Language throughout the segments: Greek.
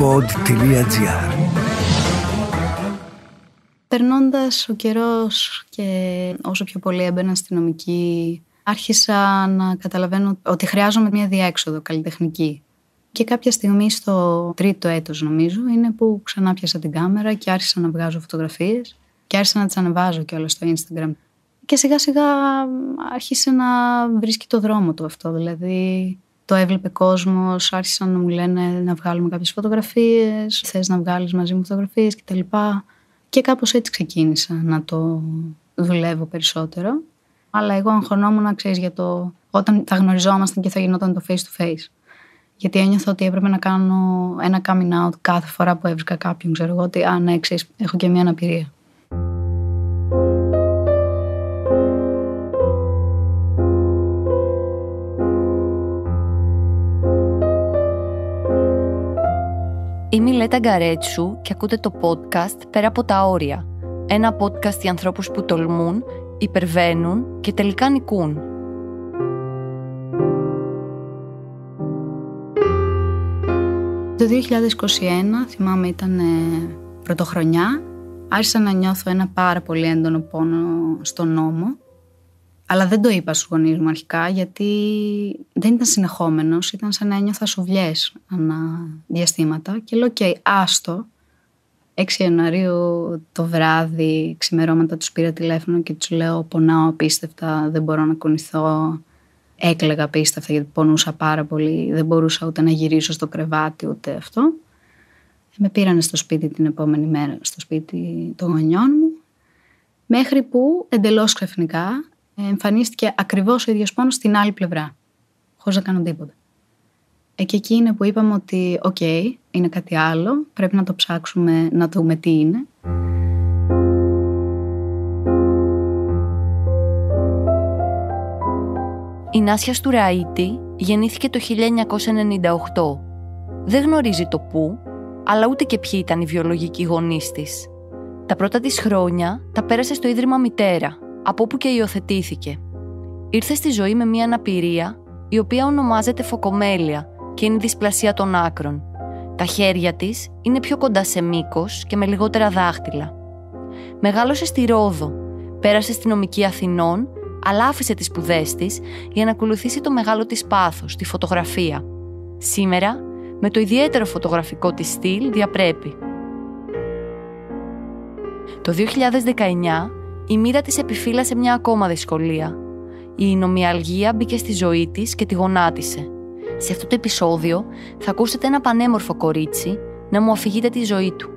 pod.gr Περνώντας ο καιρός και όσο πιο πολύ έμπαινα στη νομική άρχισα να καταλαβαίνω ότι χρειάζομαι μια διέξοδο καλλιτεχνική. Και κάποια στιγμή στο τρίτο έτος νομίζω είναι που ξανά πιάσα την κάμερα και άρχισα να βγάζω φωτογραφίες και άρχισα να τις ανεβάζω και όλα στο Instagram. Και σιγά σιγά άρχισε να βρίσκει το δρόμο του αυτό, δηλαδή το έβλεπε κόσμος, άρχισαν να μου λένε να βγάλουμε κάποιες φωτογραφίες, θες να βγάλεις μαζί μου φωτογραφίες κτλ. Και κάπως έτσι ξεκίνησα να το δουλεύω περισσότερο. Αλλά εγώ αγχωνόμουν, ξέρεις, για το όταν θα γνωριζόμασταν και θα γινόταν το face to face. Γιατί ένιωθα ότι έπρεπε να κάνω ένα coming out κάθε φορά που έβρισκα κάποιον. Ξέρω εγώ ότι, α, ναι, έχω και μια αναπηρία. Είμαι η Λέτα Γκαρέτσου και ακούτε το podcast «Πέρα από τα όρια». Ένα podcast για ανθρώπους που τολμούν, υπερβαίνουν και τελικά νικούν. Το 2021, θυμάμαι, ήταν ε, πρωτοχρονιά. Άρχισα να νιώθω ένα πάρα πολύ έντονο πόνο στον νόμο αλλά δεν το είπα στους γονείς μου αρχικά, γιατί δεν ήταν συνεχόμενος. Ήταν σαν να ένιωθα σουβλιέ ανά διαστήματα. Και λέω: OK, άστο. 6 Ιανουαρίου το βράδυ, ξημερώματα τους πήρα τηλέφωνο και τους λέω: Πονάω απίστευτα, δεν μπορώ να κουνηθώ. Έκλεγα απίστευτα γιατί πονούσα πάρα πολύ. Δεν μπορούσα ούτε να γυρίσω στο κρεβάτι, ούτε αυτό. Ε, με πήρανε στο σπίτι την επόμενη μέρα, στο σπίτι των γονιών μου. Μέχρι που εντελώς ξαφνικά εμφανίστηκε ακριβώς ο ίδιος πόνος στην άλλη πλευρά, χωρίς να κάνω τίποτα. εκεί είναι που είπαμε ότι, οκ, είναι κάτι άλλο, πρέπει να το ψάξουμε, να δούμε τι είναι. Η Νάσια Στουραΐτη γεννήθηκε το 1998. Δεν γνωρίζει το πού, αλλά ούτε και ποιοι ήταν οι βιολογικοί γονείς της. Τα πρώτα της χρόνια τα πέρασε στο Ίδρυμα Μητέρα, από όπου και υιοθετήθηκε. Ήρθε στη ζωή με μια αναπηρία, η οποία ονομάζεται φωκομέλεια και είναι δυσπλασία των άκρων. Τα χέρια της είναι πιο κοντά σε μήκος και με λιγότερα δάχτυλα. Μεγάλωσε στη Ρόδο, πέρασε στη νομική Αθηνών, αλλά άφησε τις σπουδές της για να ακολουθήσει το μεγάλο της πάθος, τη φωτογραφία. Σήμερα, με το ιδιαίτερο φωτογραφικό της στυλ, διαπρέπει. Το 2019 η μοίρα της επιφύλασε μια ακόμα δυσκολία. Η νομιαλγία μπήκε στη ζωή της και τη γονάτισε. Σε αυτό το επεισόδιο θα ακούσετε ένα πανέμορφο κορίτσι να μου αφηγείτε τη ζωή του,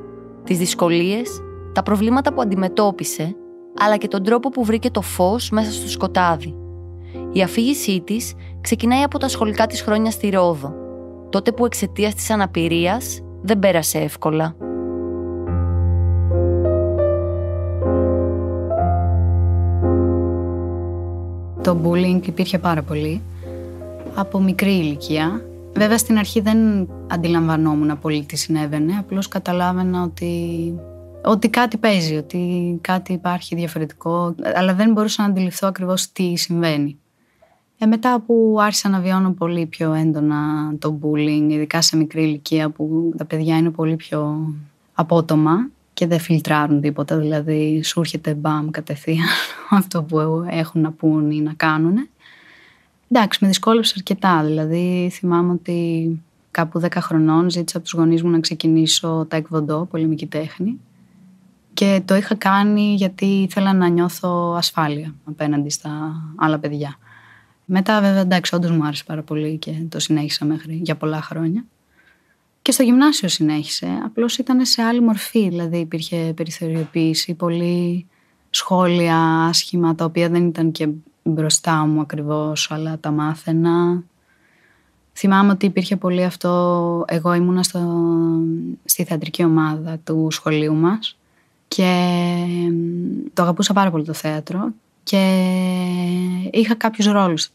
τις δυσκολίες, τα προβλήματα που αντιμετώπισε, αλλά και τον τρόπο που βρήκε το φως μέσα στο σκοτάδι. Η αφήγησή της ξεκινάει από τα σχολικά της χρόνια στη Ρόδο, τότε που εξαιτίας της αναπηρίας δεν πέρασε εύκολα. Το bullying υπήρχε πάρα πολύ, από μικρή ηλικία. Βέβαια στην αρχή δεν αντιλαμβανόμουν πολύ τι συνέβαινε, απλώς καταλάβαινα ότι, ότι κάτι παίζει, ότι κάτι υπάρχει διαφορετικό, αλλά δεν μπορούσα να αντιληφθώ ακριβώς τι συμβαίνει. Ε, μετά που άρχισα να βιώνω πολύ πιο έντονα το bullying, ειδικά σε μικρή ηλικία που τα παιδιά είναι πολύ πιο απότομα, και δεν φιλτράρουν τίποτα, δηλαδή σου έρχεται μπαμ κατευθείαν αυτό που έχουν να πούν ή να κάνουν. Εντάξει, με δυσκόλεψε αρκετά, δηλαδή θυμάμαι ότι κάπου 10 χρονών ζήτησα από τους γονείς μου να ξεκινήσω τα εκβοντό, πολεμική τέχνη και το είχα κάνει γιατί ήθελα να νιώθω ασφάλεια απέναντι στα άλλα παιδιά. Μετά βέβαια εντάξει όντως μου άρεσε πάρα πολύ και το συνέχισα μέχρι για πολλά χρόνια. Και στο γυμνάσιο συνέχισε. Απλώς ήταν σε άλλη μορφή. Δηλαδή υπήρχε περιθωριοποίηση, πολύ σχόλια άσχημα τα οποία δεν ήταν και μπροστά μου ακριβώς, αλλά τα μάθαινα. Θυμάμαι ότι υπήρχε πολύ αυτό. Εγώ ήμουνα στο, στη θεατρική ομάδα του σχολείου μας και το αγαπούσα πάρα πολύ το θέατρο και είχα κάποιους ρόλους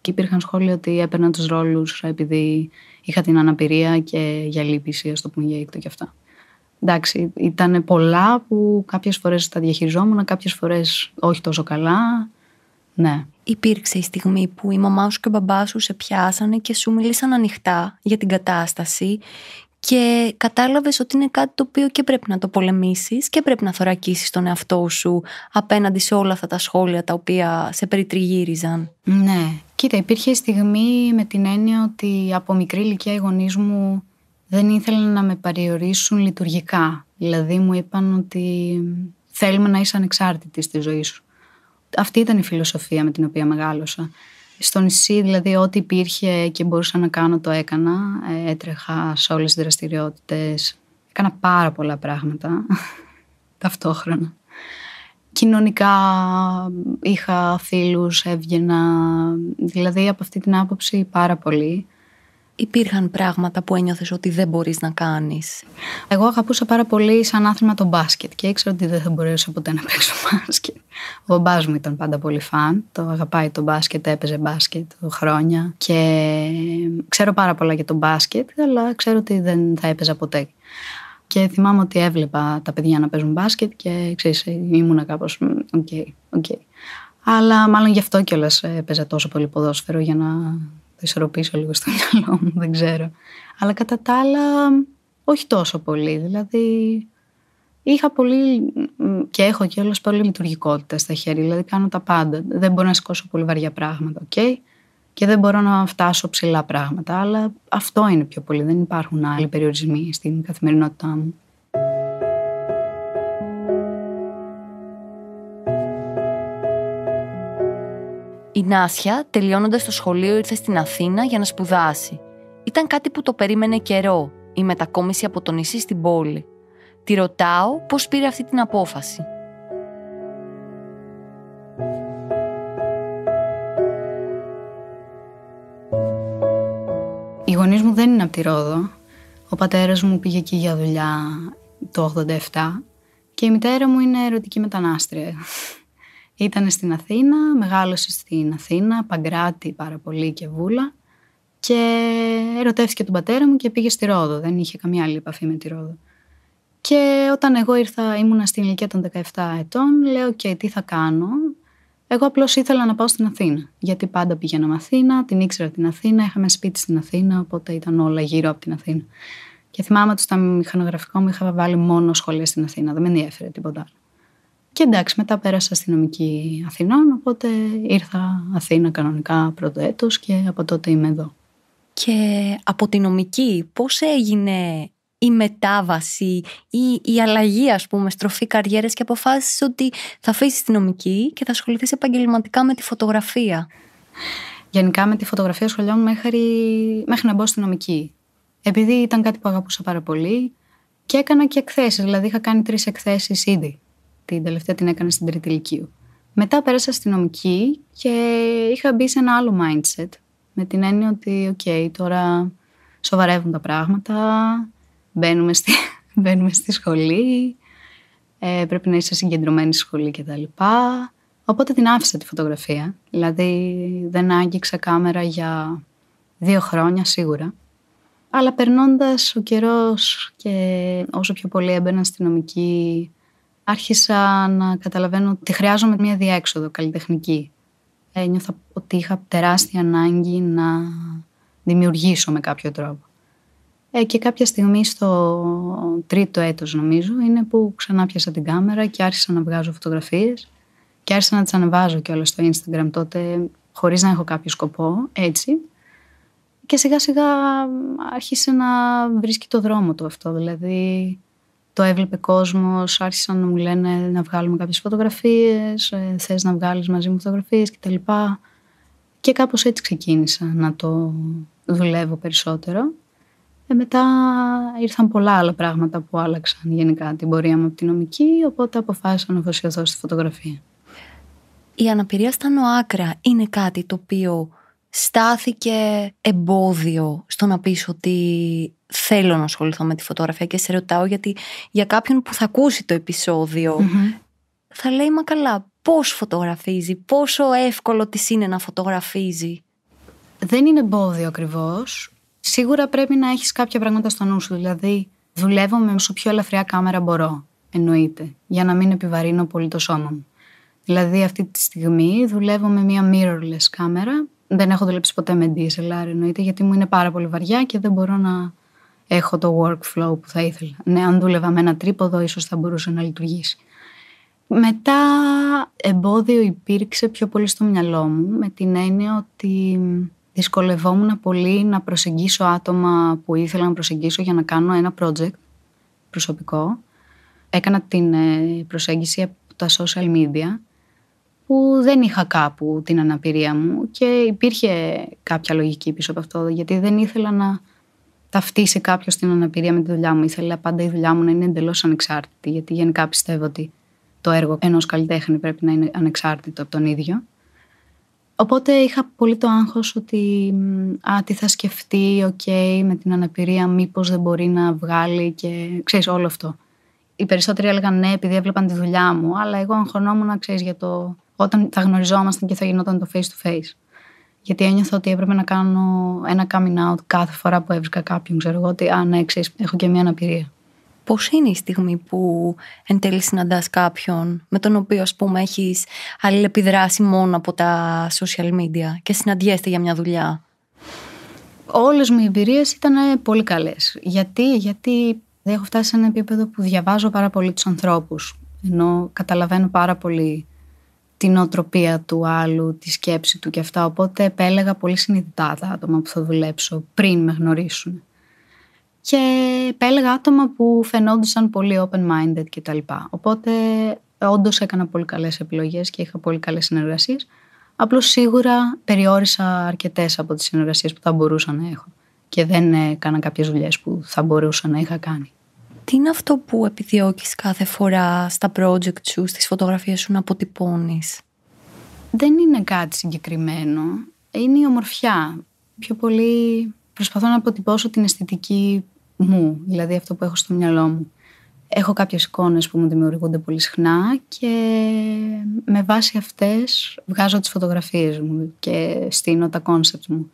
και υπήρχαν σχόλια ότι έπαιρναν τους ρόλους επειδή είχα την αναπηρία και για λύπηση, ας το πούμε, για ήκτο και αυτά. Εντάξει, ήταν πολλά που κάποιες φορές τα διαχειριζόμουν, κάποιες φορές όχι τόσο καλά. Ναι. Υπήρξε η στιγμή που η μαμά σου και ο μπαμπάς σου σε πιάσανε και σου μίλησαν ανοιχτά για την κατάσταση και κατάλαβες ότι είναι κάτι το οποίο και πρέπει να το πολεμήσεις και πρέπει να θωρακίσεις τον εαυτό σου απέναντι σε όλα αυτά τα σχόλια τα οποία σε περιτριγύριζαν. Ναι. Κοίτα, υπήρχε στιγμή με την έννοια ότι από μικρή ηλικία οι γονείς μου δεν ήθελαν να με παριορίσουν λειτουργικά. Δηλαδή μου είπαν ότι θέλουμε να είσαι ανεξάρτητη στη ζωή σου. Αυτή ήταν η φιλοσοφία με την οποία μεγάλωσα στο νησί δηλαδή ό,τι υπήρχε και μπορούσα να κάνω το έκανα. Ε, έτρεχα σε όλες τις δραστηριότητες. Έκανα πάρα πολλά πράγματα ταυτόχρονα. Κοινωνικά είχα φίλους, έβγαινα. Δηλαδή από αυτή την άποψη πάρα πολύ υπήρχαν πράγματα που ένιωθες ότι δεν μπορείς να κάνεις. Εγώ αγαπούσα πάρα πολύ σαν άθλημα το μπάσκετ και ήξερα ότι δεν θα μπορούσα ποτέ να παίξω μπάσκετ. Ο μπαμπάς μου ήταν πάντα πολύ φαν. Το αγαπάει το μπάσκετ, έπαιζε μπάσκετ χρόνια. Και ξέρω πάρα πολλά για το μπάσκετ, αλλά ξέρω ότι δεν θα έπαιζα ποτέ. Και θυμάμαι ότι έβλεπα τα παιδιά να παίζουν μπάσκετ και ξέρεις, ήμουνα κάπως οκ, okay, οκ. Αλλά μάλλον γι' αυτό κιόλας έπαιζα τόσο πολύ ποδόσφαιρο για να ισορροπήσω λίγο στο μυαλό μου, δεν ξέρω. Αλλά κατά τα άλλα, όχι τόσο πολύ. Δηλαδή, είχα πολύ και έχω και όλος πολύ λειτουργικότητα στα χέρια. Δηλαδή, κάνω τα πάντα. Δεν μπορώ να σηκώσω πολύ βαριά πράγματα, οκ. Και δεν μπορώ να φτάσω ψηλά πράγματα. Αλλά αυτό είναι πιο πολύ. Δεν υπάρχουν άλλοι περιορισμοί στην καθημερινότητά μου. Η Νάσια, τελειώνοντας το σχολείο, ήρθε στην Αθήνα για να σπουδάσει. Ήταν κάτι που το περίμενε καιρό, η μετακόμιση από το νησί στην πόλη. Τη ρωτάω πώς πήρε αυτή την απόφαση. Οι γονείς μου δεν είναι από τη Ρόδο. Ο πατέρας μου πήγε εκεί για δουλειά το 87 και η μητέρα μου είναι ερωτική μετανάστρια. Ήταν στην Αθήνα, μεγάλωσε στην Αθήνα, Παγκράτη πάρα πολύ και Βούλα και ερωτεύτηκε τον πατέρα μου και πήγε στη Ρόδο, δεν είχε καμία άλλη επαφή με τη Ρόδο. Και όταν εγώ ήρθα, ήμουνα στην ηλικία των 17 ετών, λέω και τι θα κάνω. Εγώ απλώς ήθελα να πάω στην Αθήνα. Γιατί πάντα πήγαινα Αθήνα, την ήξερα την Αθήνα, είχαμε σπίτι στην Αθήνα, οπότε ήταν όλα γύρω από την Αθήνα. Και θυμάμαι ότι στο μηχανογραφικό μου είχα βάλει μόνο σχολεία στην Αθήνα, δεν με ενδιαφέρε τίποτα άλλο. Και εντάξει, μετά πέρασα στην νομική Αθηνών, οπότε ήρθα Αθήνα κανονικά πρώτο έτος και από τότε είμαι εδώ. Και από τη νομική πώς έγινε η μετάβαση ή η αλλαγή ας πούμε στροφή καριέρας και αποφάσισες ότι θα αφήσει τη νομική και θα ασχοληθείς επαγγελματικά με τη φωτογραφία. Γενικά με τη φωτογραφία σχολιών μέχρι, μέχρι να μπω στη νομική. Επειδή ήταν κάτι που αγαπούσα πάρα πολύ και έκανα και εκθέσεις, δηλαδή είχα κάνει τρεις εκθέσεις ήδη την τελευταία την έκανα στην τρίτη ηλικίου. Μετά πέρασα στην νομική και είχα μπει σε ένα άλλο mindset. Με την έννοια ότι, οκ, τώρα σοβαρεύουν τα πράγματα, μπαίνουμε στη, μπαίνουμε στη σχολή, ε, πρέπει να είσαι συγκεντρωμένη στη σχολή κτλ. Οπότε την άφησα τη φωτογραφία. Δηλαδή δεν άγγιξα κάμερα για δύο χρόνια σίγουρα. Αλλά περνώντας ο καιρός και όσο πιο πολύ έμπαινα στη νομική, άρχισα να καταλαβαίνω ότι χρειάζομαι μια διέξοδο καλλιτεχνική. νιώθω ότι είχα τεράστια ανάγκη να δημιουργήσω με κάποιο τρόπο. Ε, και κάποια στιγμή στο τρίτο έτος νομίζω είναι που ξανά πιάσα την κάμερα και άρχισα να βγάζω φωτογραφίες και άρχισα να τις ανεβάζω και όλα στο Instagram τότε χωρίς να έχω κάποιο σκοπό έτσι και σιγά σιγά άρχισε να βρίσκει το δρόμο του αυτό δηλαδή το έβλεπε κόσμος, άρχισαν να μου λένε να βγάλουμε κάποιες φωτογραφίες, ε, θες να βγάλεις μαζί μου φωτογραφίες κτλ. Και, και κάπως έτσι ξεκίνησα να το δουλεύω περισσότερο. Ε, μετά ήρθαν πολλά άλλα πράγματα που άλλαξαν γενικά την πορεία μου από την νομική, οπότε αποφάσισα να αφοσιωθώ στη φωτογραφία. Η αναπηρία στα νοάκρα είναι κάτι το οποίο στάθηκε εμπόδιο στο να πεις ότι θέλω να ασχοληθώ με τη φωτογραφία και σε ρωτάω γιατί για κάποιον που θα ακούσει το επεισοδιο θα λέει μα καλά πώς φωτογραφίζει, πόσο εύκολο της είναι να φωτογραφίζει. Δεν είναι εμπόδιο ακριβώς. Σίγουρα πρέπει να έχεις κάποια πράγματα στο νου σου, δηλαδή δουλεύω με όσο πιο ελαφριά κάμερα μπορώ, εννοείται, για να μην επιβαρύνω πολύ το σώμα μου. Δηλαδή αυτή τη στιγμή δουλεύω με μια mirrorless κάμερα δεν έχω δουλέψει ποτέ με DSLR εννοείται, γιατί μου είναι πάρα πολύ βαριά και δεν μπορώ να έχω το workflow που θα ήθελα. Ναι, αν δούλευα με ένα τρίποδο, ίσως θα μπορούσε να λειτουργήσει. Μετά εμπόδιο υπήρξε πιο πολύ στο μυαλό μου, με την έννοια ότι δυσκολευόμουν πολύ να προσεγγίσω άτομα που ήθελα να προσεγγίσω για να κάνω ένα project προσωπικό. Έκανα την ε, προσέγγιση από τα social media που δεν είχα κάπου την αναπηρία μου και υπήρχε κάποια λογική πίσω από αυτό γιατί δεν ήθελα να ταυτίσει κάποιος την αναπηρία με τη δουλειά μου. Ήθελα πάντα η δουλειά μου να είναι εντελώς ανεξάρτητη γιατί γενικά πιστεύω ότι το έργο ενός καλλιτέχνη πρέπει να είναι ανεξάρτητο από τον ίδιο. Οπότε είχα πολύ το άγχος ότι α, τι θα σκεφτεί, οκ, με την αναπηρία μήπως δεν μπορεί να βγάλει και ξέρεις όλο αυτό. Οι περισσότεροι έλεγαν ναι επειδή έβλεπαν τη δουλειά μου, αλλά εγώ αγχωνόμουν, ξέρεις, για το όταν θα γνωριζόμασταν και θα γινόταν το face to face. Γιατί ένιωθα ότι έπρεπε να κάνω ένα coming out κάθε φορά που έβρισκα κάποιον. Ξέρω εγώ ότι, αν ναι, έχω και μια αναπηρία. Πώς είναι η στιγμή που εν τέλει συναντάς κάποιον με τον οποίο, ας πούμε, έχεις αλληλεπιδράσει μόνο από τα social media και συναντιέστε για μια δουλειά. Όλες μου οι εμπειρίες ήταν πολύ καλές. Γιατί, γιατί έχω φτάσει σε ένα επίπεδο που διαβάζω πάρα πολύ τους ανθρώπους. Ενώ καταλαβαίνω πάρα πολύ την οτροπία του άλλου, τη σκέψη του και αυτά. Οπότε επέλεγα πολύ συνειδητά τα άτομα που θα δουλέψω πριν με γνωρίσουν. Και επέλεγα άτομα που φαινόντουσαν πολύ open-minded κτλ. Οπότε όντως έκανα πολύ καλές επιλογές και είχα πολύ καλές συνεργασίες. Απλώς σίγουρα περιόρισα αρκετές από τις συνεργασίες που θα μπορούσα να έχω. Και δεν έκανα κάποιες δουλειές που θα μπορούσα να είχα κάνει τι είναι αυτό που επιδιώκεις κάθε φορά στα project σου, στις φωτογραφίες σου να αποτυπώνεις. Δεν είναι κάτι συγκεκριμένο. Είναι η ομορφιά. Πιο πολύ προσπαθώ να αποτυπώσω την αισθητική μου, δηλαδή αυτό που έχω στο μυαλό μου. Έχω κάποιες εικόνες που μου δημιουργούνται πολύ συχνά και με βάση αυτές βγάζω τις φωτογραφίες μου και στείνω τα κόνσεπτ μου.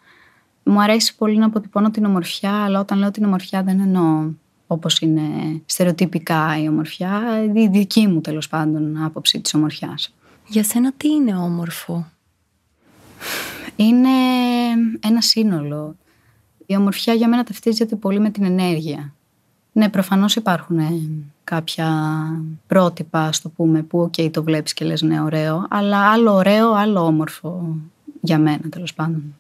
Μου αρέσει πολύ να αποτυπώνω την ομορφιά, αλλά όταν λέω την ομορφιά δεν εννοώ όπως είναι στερεοτυπικά η ομορφιά, η δική μου τέλος πάντων άποψη της ομορφιάς. Για σένα τι είναι όμορφο? Είναι ένα σύνολο. Η ομορφιά για μένα ταυτίζεται πολύ με την ενέργεια. Ναι, προφανώς υπάρχουν ε, κάποια πρότυπα, ας το πούμε, που οκ το βλέπεις και λες ναι ωραίο, αλλά άλλο ωραίο, άλλο όμορφο για μένα τέλος πάντων.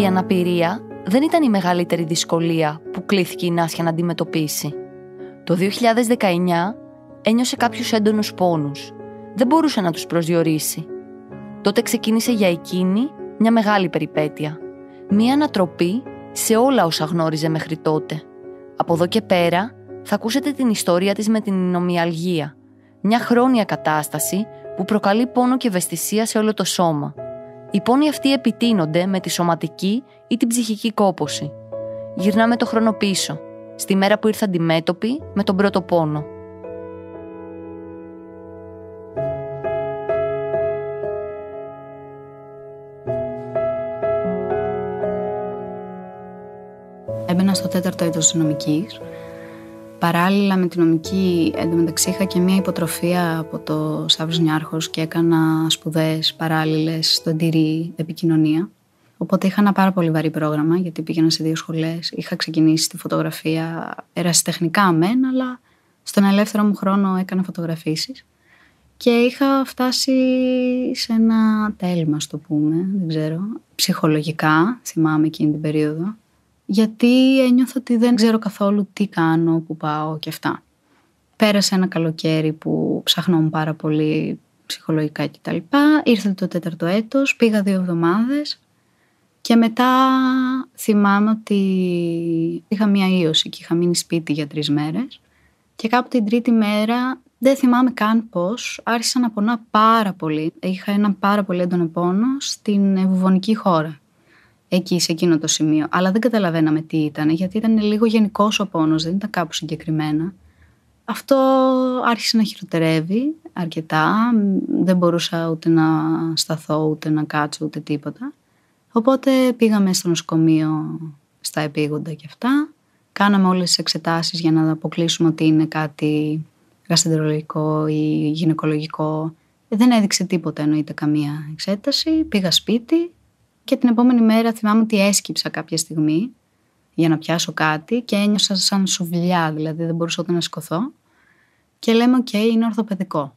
Η αναπηρία δεν ήταν η μεγαλύτερη δυσκολία που κλήθηκε η Νάσια να αντιμετωπίσει. Το 2019 ένιωσε κάποιους έντονους πόνους. Δεν μπορούσε να τους προσδιορίσει. Τότε ξεκίνησε για εκείνη μια μεγάλη περιπέτεια. Μια ανατροπή σε όλα όσα γνώριζε μέχρι τότε. Από εδώ και πέρα θα ακούσετε την ιστορία της με την νομιαλγία. Μια χρόνια κατάσταση που προκαλεί πόνο και ευαισθησία σε όλο το σώμα – οι πόνοι αυτοί επιτείνονται με τη σωματική ή την ψυχική κόπωση. Γυρνάμε το χρόνο πίσω, στη μέρα που ήρθα αντιμέτωπη με τον πρώτο πόνο. Έμπαινα στο τέταρτο έτος νομικής Παράλληλα με την νομική, εντωμεταξύ είχα και μια υποτροφία από το Σάββρος Νιάρχος και έκανα σπουδές παράλληλες στον τυρί επικοινωνία. Οπότε είχα ένα πάρα πολύ βαρύ πρόγραμμα γιατί πήγαινα σε δύο σχολές. Είχα ξεκινήσει τη φωτογραφία ερασιτεχνικά μεν, αλλά στον ελεύθερο μου χρόνο έκανα φωτογραφίσεις. Και είχα φτάσει σε ένα τέλμα, το πούμε, δεν ξέρω, ψυχολογικά, θυμάμαι εκείνη την περίοδο γιατί ένιωθα ότι δεν ξέρω καθόλου τι κάνω, που πάω και αυτά. Πέρασε ένα καλοκαίρι που ψαχνόμουν πάρα πολύ ψυχολογικά κτλ. Ήρθε το τέταρτο έτος, πήγα δύο εβδομάδες και μετά θυμάμαι ότι είχα μία ίωση και είχα μείνει σπίτι για τρεις μέρες και κάπου την τρίτη μέρα δεν θυμάμαι καν πώς, άρχισα να πονά πάρα πολύ. Είχα ένα πάρα πολύ έντονο πόνο στην βουβονική χώρα εκεί, σε εκείνο το σημείο. Αλλά δεν καταλαβαίναμε τι ήταν, γιατί ήταν λίγο γενικός ο πόνος, δεν ήταν κάπου συγκεκριμένα. Αυτό άρχισε να χειροτερεύει αρκετά. Δεν μπορούσα ούτε να σταθώ, ούτε να κάτσω, ούτε τίποτα. Οπότε πήγαμε στο νοσοκομείο στα επίγοντα και αυτά. Κάναμε όλες τις εξετάσεις για να αποκλείσουμε ότι είναι κάτι Γαστιντερολογικό ή γυναικολογικό. Ε, δεν έδειξε τίποτα εννοείται καμία εξέταση. Πήγα σπίτι, και την επόμενη μέρα θυμάμαι ότι έσκυψα κάποια στιγμή για να πιάσω κάτι και ένιωσα σαν σουβλιά, δηλαδή δεν μπορούσα ούτε να σηκωθώ. Και λέμε, οκ, είναι ορθοπαιδικό.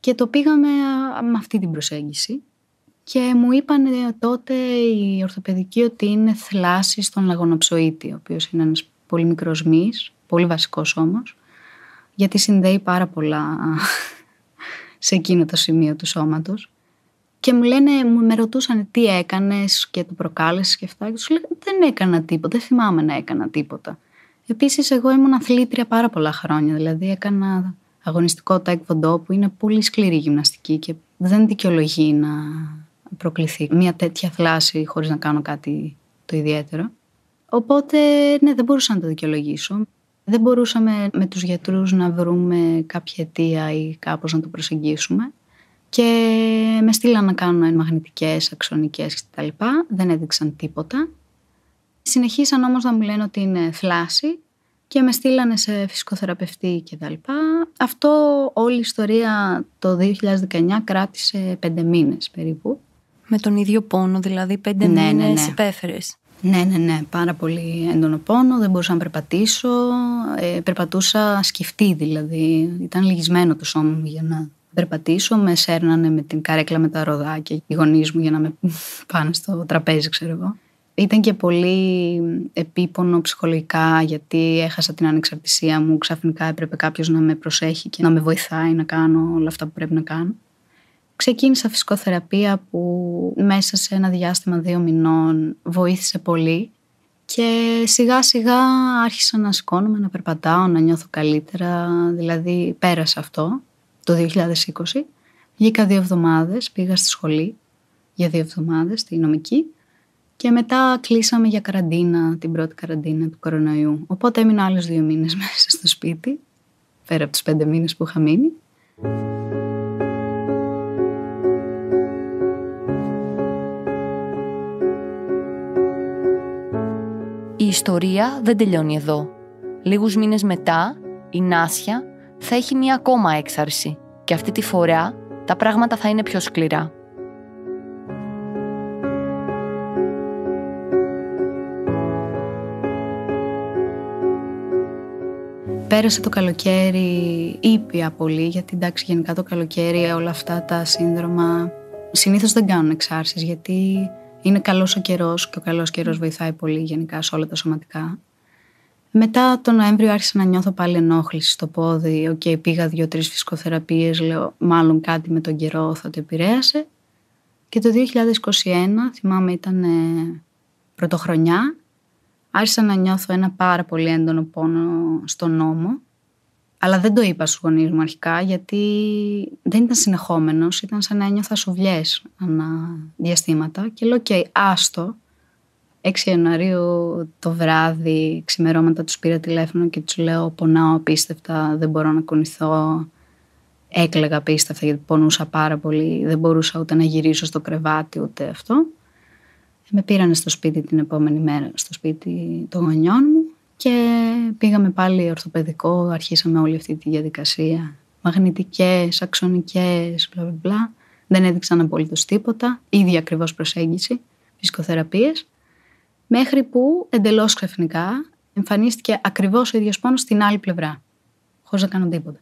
Και το πήγαμε με αυτή την προσέγγιση. Και μου είπαν τότε η ορθοπαιδική ότι είναι θλάση στον λαγονοψοίτη, ο οποίος είναι ένας πολύ μικρός μυς, πολύ βασικός όμως, γιατί συνδέει πάρα πολλά σε εκείνο το σημείο του σώματος. Και μου λένε, μου με ρωτούσαν τι έκανες και το προκάλεσες και αυτά. Και τους λέω, Δεν έκανα τίποτα, δεν θυμάμαι να έκανα τίποτα. Επίσης, εγώ ήμουν αθλήτρια πάρα πολλά χρόνια. Δηλαδή, έκανα αγωνιστικό τάικβοντό που είναι πολύ σκληρή γυμναστική και δεν δικαιολογεί να προκληθεί μια τέτοια θλάση χωρίς να κάνω κάτι το ιδιαίτερο. Οπότε, ναι, δεν μπορούσα να το δικαιολογήσω. Δεν μπορούσαμε με τους γιατρούς να βρούμε κάποια αιτία ή κάπως να το προσεγγίσουμε. Και με στείλαν να κάνω ενμαγνητικές, αξονικές κτλ. Δεν έδειξαν τίποτα. Συνεχίσαν όμως να μου λένε ότι είναι θλάση και με στείλανε σε φυσικοθεραπευτή κτλ. Αυτό όλη η ιστορία το 2019 κράτησε πέντε μήνες περίπου. Με τον ίδιο πόνο δηλαδή πέντε ναι, ναι μήνες ναι, ναι. Ναι, ναι, ναι. Πάρα πολύ έντονο πόνο. Δεν μπορούσα να περπατήσω. Ε, περπατούσα σκεφτή δηλαδή. Ήταν λυγισμένο το σώμα μου για να περπατήσω, με σέρνανε με την καρέκλα με τα ροδάκια οι γονείς μου για να με πάνε στο τραπέζι, ξέρω εγώ. Ήταν και πολύ επίπονο ψυχολογικά γιατί έχασα την ανεξαρτησία μου. Ξαφνικά έπρεπε κάποιος να με προσέχει και να με βοηθάει να κάνω όλα αυτά που πρέπει να κάνω. Ξεκίνησα φυσικοθεραπεία που μέσα σε ένα διάστημα δύο μηνών βοήθησε πολύ και σιγά σιγά άρχισα να σηκώνομαι, να περπατάω, να νιώθω καλύτερα, δηλαδή πέρασε αυτό το 2020. Βγήκα δύο εβδομάδες, πήγα στη σχολή για δύο εβδομάδες, στη νομική και μετά κλείσαμε για καραντίνα, την πρώτη καραντίνα του κορονοϊού. Οπότε έμεινα άλλους δύο μήνες μέσα στο σπίτι, πέρα από τους πέντε μήνες που είχα μείνει. Η ιστορία δεν τελειώνει εδώ. Λίγους μήνες μετά, η Νάσια θα έχει μία ακόμα έξαρση και αυτή τη φορά τα πράγματα θα είναι πιο σκληρά. Πέρασε το καλοκαίρι ήπια πολύ, γιατί εντάξει γενικά το καλοκαίρι όλα αυτά τα σύνδρομα συνήθως δεν κάνουν εξάρσεις, γιατί είναι καλός ο καιρός και ο καλός καιρός βοηθάει πολύ γενικά σε όλα τα σωματικά. Μετά τον Νοέμβριο άρχισα να νιώθω πάλι ενόχληση στο πόδι. Οκ, okay, πήγα δύο-τρει φυσικοθεραπείες. Λέω, μάλλον κάτι με τον καιρό θα το επηρέασε. Και το 2021, θυμάμαι, ήταν ε, πρωτοχρονιά. Άρχισα να νιώθω ένα πάρα πολύ έντονο πόνο στον νόμο, Αλλά δεν το είπα στους γονείς μου αρχικά, γιατί δεν ήταν συνεχόμενος. Ήταν σαν να ένιωθα σουβλιές ανά διαστήματα. Και λέω, οκ, άστο, 6 Ιανουαρίου το βράδυ, ξημερώματα τους πήρα τηλέφωνο και τους λέω πονάω απίστευτα, δεν μπορώ να κουνηθώ. έκλεγα απίστευτα γιατί πονούσα πάρα πολύ, δεν μπορούσα ούτε να γυρίσω στο κρεβάτι ούτε αυτό. Ε, με πήραν στο σπίτι την επόμενη μέρα, στο σπίτι των γονιών μου και πήγαμε πάλι ορθοπαιδικό, αρχίσαμε όλη αυτή τη διαδικασία. Μαγνητικές, αξονικές, μπλα μπλα μπλα. Δεν έδειξαν απολύτως τίποτα. Ίδια ακριβώς προσέγγιση, φυσικοθεραπείες μέχρι που εντελώς ξαφνικά εμφανίστηκε ακριβώς ο ίδιος πόνο στην άλλη πλευρά, Χωρίς να κάνω τίποτα.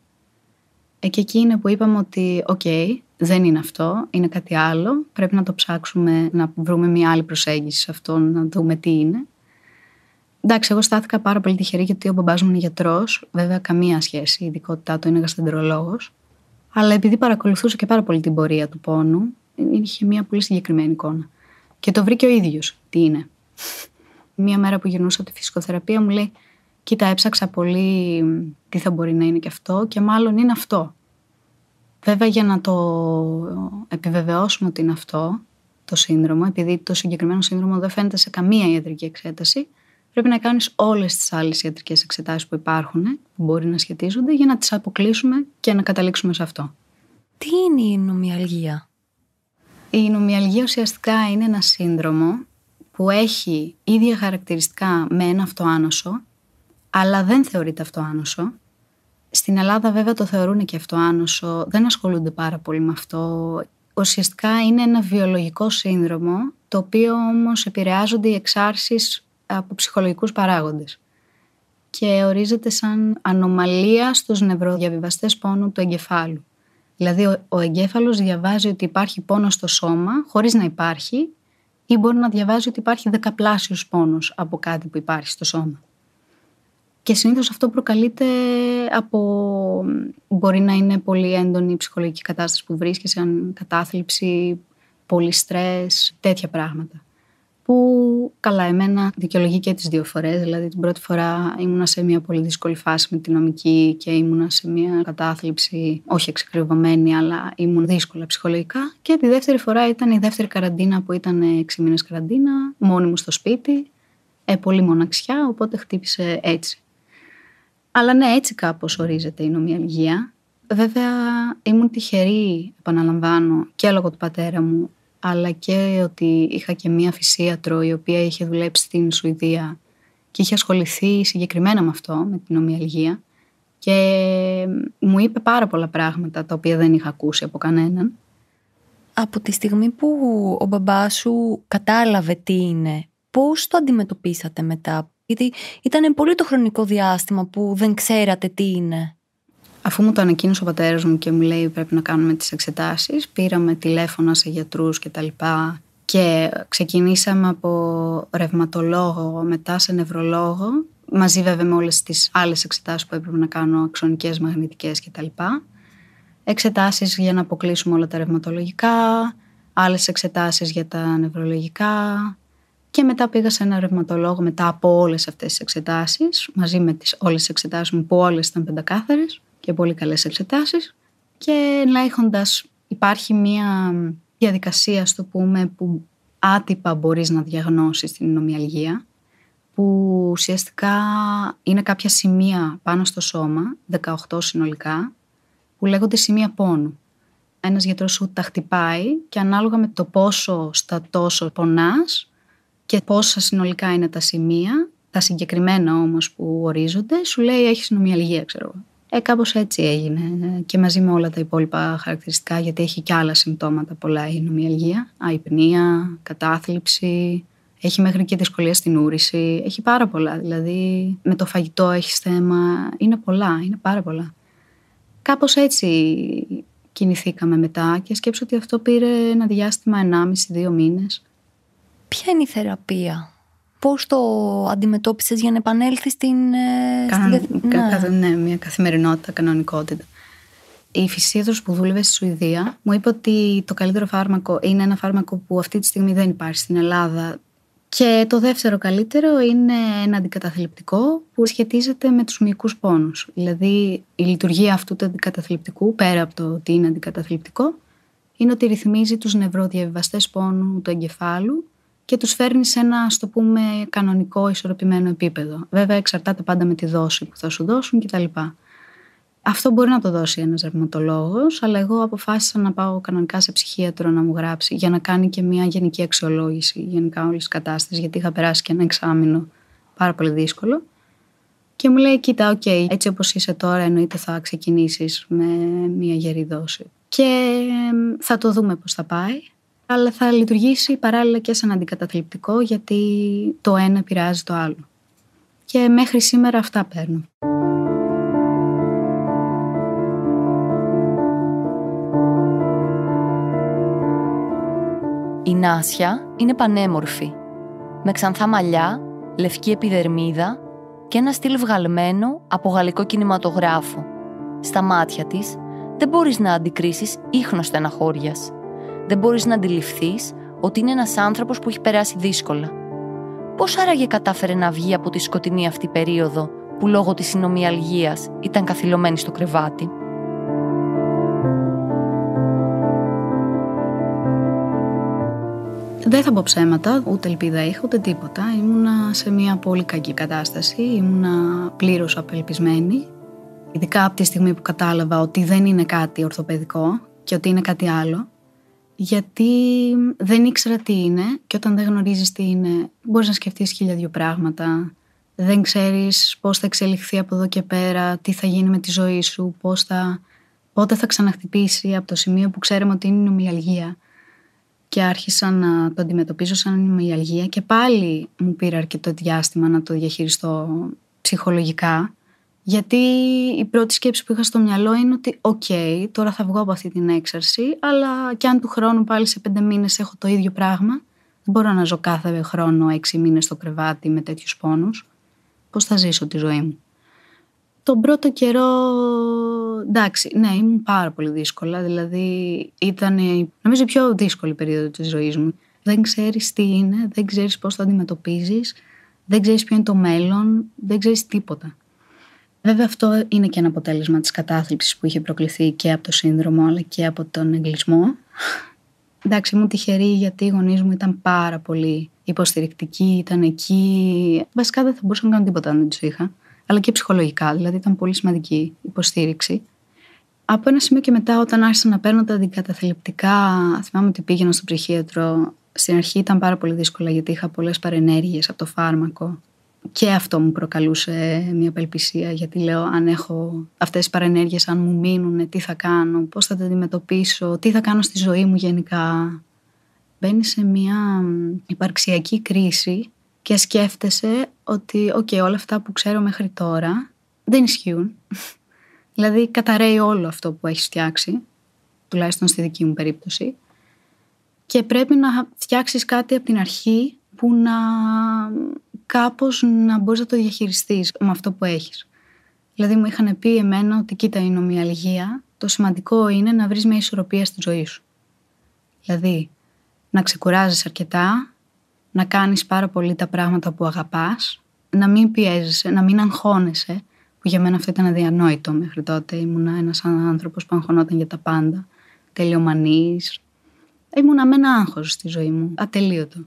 Ε, και εκεί είναι που είπαμε ότι, οκ, okay, δεν είναι αυτό, είναι κάτι άλλο, πρέπει να το ψάξουμε, να βρούμε μια άλλη προσέγγιση σε αυτό, να δούμε τι είναι. Εντάξει, εγώ στάθηκα πάρα πολύ τυχερή γιατί ο μπαμπάς μου είναι γιατρός. βέβαια καμία σχέση, η ειδικότητά του είναι γαστεντρολόγο. αλλά επειδή παρακολουθούσε και πάρα πολύ την πορεία του πόνου, είχε μια πολύ συγκεκριμένη εικόνα. Και το βρήκε ο ίδιος, τι είναι. Μία μέρα που γυρνούσα από τη φυσικοθεραπεία μου λέει «Κοίτα, έψαξα πολύ τι θα μπορεί να είναι και αυτό και μάλλον είναι αυτό». Βέβαια για να το επιβεβαιώσουμε ότι είναι αυτό το σύνδρομο, επειδή το συγκεκριμένο σύνδρομο δεν φαίνεται σε καμία ιατρική εξέταση, πρέπει να κάνεις όλες τις άλλες ιατρικές εξετάσεις που υπάρχουν, που μπορεί να σχετίζονται, για να τις αποκλείσουμε και να καταλήξουμε σε αυτό. Τι είναι η νομιαλγία? Η νομιαλγία ουσιαστικά είναι ένα σύνδρομο που έχει ίδια χαρακτηριστικά με ένα αυτοάνωσο, αλλά δεν θεωρείται αυτοάνωσο. Στην Ελλάδα βέβαια το θεωρούν και αυτοάνωσο, δεν ασχολούνται πάρα πολύ με αυτό. Ουσιαστικά είναι ένα βιολογικό σύνδρομο, το οποίο όμως επηρεάζονται οι εξάρσεις από ψυχολογικούς παράγοντες και ορίζεται σαν ανομαλία στους νευροδιαβιβαστές πόνου του εγκεφάλου. Δηλαδή ο εγκέφαλος διαβάζει ότι υπάρχει πόνο στο σώμα χωρίς να υπάρχει ή μπορεί να διαβάζει ότι υπάρχει δεκαπλάσιος πόνος από κάτι που υπάρχει στο σώμα. Και συνήθως αυτό προκαλείται από... μπορεί να είναι πολύ έντονη η ψυχολογική κατάσταση που βρίσκεσαι, αν κατάθλιψη, πολύ στρες, τέτοια πράγματα που καλά εμένα δικαιολογεί και τις δύο φορές. Δηλαδή την πρώτη φορά ήμουνα σε μια πολύ δύσκολη φάση με την νομική και ήμουνα σε μια κατάθλιψη όχι εξακριβωμένη αλλά ήμουν δύσκολα ψυχολογικά. Και τη δεύτερη φορά ήταν η δεύτερη καραντίνα που ήταν 6 μήνες καραντίνα, μόνη μου στο σπίτι, ε, πολύ μοναξιά οπότε χτύπησε έτσι. Αλλά ναι, έτσι κάπως ορίζεται η νομιαλγία. Βέβαια, ήμουν τυχερή, επαναλαμβάνω, και λόγω του πατέρα μου αλλά και ότι είχα και μία φυσίατρο η οποία είχε δουλέψει στην Σουηδία και είχε ασχοληθεί συγκεκριμένα με αυτό, με την ομοιαλγία και μου είπε πάρα πολλά πράγματα τα οποία δεν είχα ακούσει από κανέναν. Από τη στιγμή που ο μπαμπάς σου κατάλαβε τι είναι, πώς το αντιμετωπίσατε μετά, γιατί ήταν πολύ το χρονικό διάστημα που δεν ξέρατε τι είναι. Αφού μου το ανακοίνωσε ο πατέρας μου και μου λέει πρέπει να κάνουμε τις εξετάσεις, πήραμε τηλέφωνα σε γιατρούς κτλ. Και ξεκινήσαμε από ρευματολόγο, μετά σε νευρολόγο, μαζί βέβαια με όλες τις άλλες εξετάσεις που έπρεπε να κάνω, αξονικές μαγνητικές κτλ. Εξετάσεις για να αποκλείσουμε όλα τα ρευματολογικά, Άλλες εξετάσεις για τα νευρολογικά και μετά πήγα σε ένα ρευματολόγο μετά από όλες αυτές τις εξετάσεις, μαζί με τις τις εξετάσεις μου που όλες ήταν πεντακάθαρες και πολύ καλές εξετάσεις και ελέγχοντας υπάρχει μια διαδικασία, στο πούμε, που άτυπα μπορείς να διαγνώσεις την νομιαλγία που ουσιαστικά είναι κάποια σημεία πάνω στο σώμα, 18 συνολικά, που λέγονται σημεία πόνου. Ένας γιατρός σου τα χτυπάει και ανάλογα με το πόσο στα τόσο πονάς και πόσα συνολικά είναι τα σημεία, τα συγκεκριμένα όμως που ορίζονται, σου λέει έχεις νομιαλγία, ξέρω εγώ. Ε, έτσι έγινε ε, και μαζί με όλα τα υπόλοιπα χαρακτηριστικά γιατί έχει και άλλα συμπτώματα πολλά η νομιαλγία, αϊπνία, κατάθλιψη, έχει μέχρι και δυσκολία στην ούρηση, έχει πάρα πολλά δηλαδή με το φαγητό έχεις θέμα, είναι πολλά, είναι πάρα πολλά. Κάπως έτσι κινηθήκαμε μετά και σκέψω ότι αυτό πήρε ένα διάστημα 1,5-2 μήνες. Ποια είναι η θεραπεία πώς το αντιμετώπισες για να επανέλθεις στην... Ε, ναι. ναι. μια καθημερινότητα, κανονικότητα. Η φυσίατρος που δούλευε στη Σουηδία μου είπε ότι το καλύτερο φάρμακο είναι ένα φάρμακο που αυτή τη στιγμή δεν υπάρχει στην Ελλάδα. Και το δεύτερο καλύτερο είναι ένα αντικαταθλιπτικό που σχετίζεται με τους μυϊκούς πόνους. Δηλαδή η λειτουργία αυτού του αντικαταθλιπτικού, πέρα από το ότι είναι αντικαταθλιπτικό, είναι ότι ρυθμίζει τους νευροδιαβιβαστές πόνου του εγκεφάλου και τους φέρνει σε ένα, στο πούμε, κανονικό ισορροπημένο επίπεδο. Βέβαια εξαρτάται πάντα με τη δόση που θα σου δώσουν κτλ. Αυτό μπορεί να το δώσει ένας ρευματολόγος, αλλά εγώ αποφάσισα να πάω κανονικά σε ψυχίατρο να μου γράψει για να κάνει και μια γενική αξιολόγηση γενικά όλης της κατάστασης, γιατί είχα περάσει και ένα εξάμεινο πάρα πολύ δύσκολο. Και μου λέει, κοίτα, οκ, έτσι όπως είσαι τώρα εννοείται θα ξεκινήσεις με μια γερή δόση. Και θα το δούμε πώς θα πάει αλλά θα λειτουργήσει παράλληλα και σαν αντικαταθλιπτικό γιατί το ένα πειράζει το άλλο. Και μέχρι σήμερα αυτά παίρνω. Η Νάσια είναι πανέμορφη, με ξανθά μαλλιά, λευκή επιδερμίδα και ένα στυλ βγαλμένο από γαλλικό κινηματογράφο. Στα μάτια της δεν μπορείς να αντικρίσεις ίχνος στεναχώριας δεν μπορείς να αντιληφθείς ότι είναι ένας άνθρωπος που έχει περάσει δύσκολα. Πώς άραγε κατάφερε να βγει από τη σκοτεινή αυτή περίοδο που λόγω της συνομίαλγίας ήταν καθυλωμένη στο κρεβάτι. Δεν θα πω ψέματα, ούτε ελπίδα είχα, ούτε τίποτα. Ήμουνα σε μια πολύ κακή κατάσταση, ήμουνα πλήρως απελπισμένη. Ειδικά από τη στιγμή που κατάλαβα ότι δεν είναι κάτι ορθοπαιδικό και ότι είναι κάτι άλλο γιατί δεν ήξερα τι είναι και όταν δεν γνωρίζεις τι είναι μπορείς να σκεφτείς χίλια δυο πράγματα. Δεν ξέρεις πώς θα εξελιχθεί από εδώ και πέρα, τι θα γίνει με τη ζωή σου, πώς θα, πότε θα ξαναχτυπήσει από το σημείο που ξέρουμε ότι είναι η Και άρχισα να το αντιμετωπίζω σαν νομιαλγία και πάλι μου πήρε αρκετό διάστημα να το διαχειριστώ ψυχολογικά γιατί η πρώτη σκέψη που είχα στο μυαλό είναι ότι οκ, okay, τώρα θα βγω από αυτή την έξαρση, αλλά κι αν του χρόνου πάλι σε πέντε μήνες έχω το ίδιο πράγμα, δεν μπορώ να ζω κάθε χρόνο έξι μήνες στο κρεβάτι με τέτοιους πόνους. Πώς θα ζήσω τη ζωή μου. Τον πρώτο καιρό, εντάξει, ναι, ήμουν πάρα πολύ δύσκολα. Δηλαδή, ήταν νομίζω η πιο δύσκολη περίοδο της ζωής μου. Δεν ξέρεις τι είναι, δεν ξέρεις πώς το αντιμετωπίζεις, δεν ξέρεις ποιο είναι το μέλλον, δεν ξέρεις τίποτα. Βέβαια αυτό είναι και ένα αποτέλεσμα της κατάθλιψης που είχε προκληθεί και από το σύνδρομο αλλά και από τον εγκλισμό. Εντάξει, ήμουν τυχερή γιατί οι γονείς μου ήταν πάρα πολύ υποστηρικτικοί, ήταν εκεί. Βασικά δεν θα μπορούσα να κάνω τίποτα αν δεν τους είχα. Αλλά και ψυχολογικά, δηλαδή ήταν πολύ σημαντική υποστήριξη. Από ένα σημείο και μετά, όταν άρχισα να παίρνω τα αντικαταθληπτικά, θυμάμαι ότι πήγαινα στο ψυχίατρο. Στην αρχή ήταν πάρα πολύ δύσκολα γιατί είχα πολλές παρενέργειες από το φάρμακο και αυτό μου προκαλούσε μια πελπισία γιατί λέω αν έχω αυτές τις παρενέργειες, αν μου μείνουν, τι θα κάνω, πώς θα τα αντιμετωπίσω, τι θα κάνω στη ζωή μου γενικά. Μπαίνει σε μια υπαρξιακή κρίση και σκέφτεσαι ότι okay, όλα αυτά που ξέρω μέχρι τώρα δεν ισχύουν. δηλαδή καταραίει όλο αυτό που έχεις φτιάξει, τουλάχιστον στη δική μου περίπτωση. Και πρέπει να φτιάξεις κάτι από την αρχή που να κάπως να μπορείς να το διαχειριστείς με αυτό που έχεις. Δηλαδή μου είχαν πει εμένα ότι κοίτα η νομιαλγία, το σημαντικό είναι να βρεις μια ισορροπία στη ζωή σου. Δηλαδή να ξεκουράζεις αρκετά, να κάνεις πάρα πολύ τα πράγματα που αγαπάς, να μην πιέζεσαι, να μην αγχώνεσαι, που για μένα αυτό ήταν αδιανόητο μέχρι τότε. Ήμουν ένας άνθρωπος που αγχωνόταν για τα πάντα, τελειομανής. Ήμουνα με ένα άγχος στη ζωή μου, ατελείωτο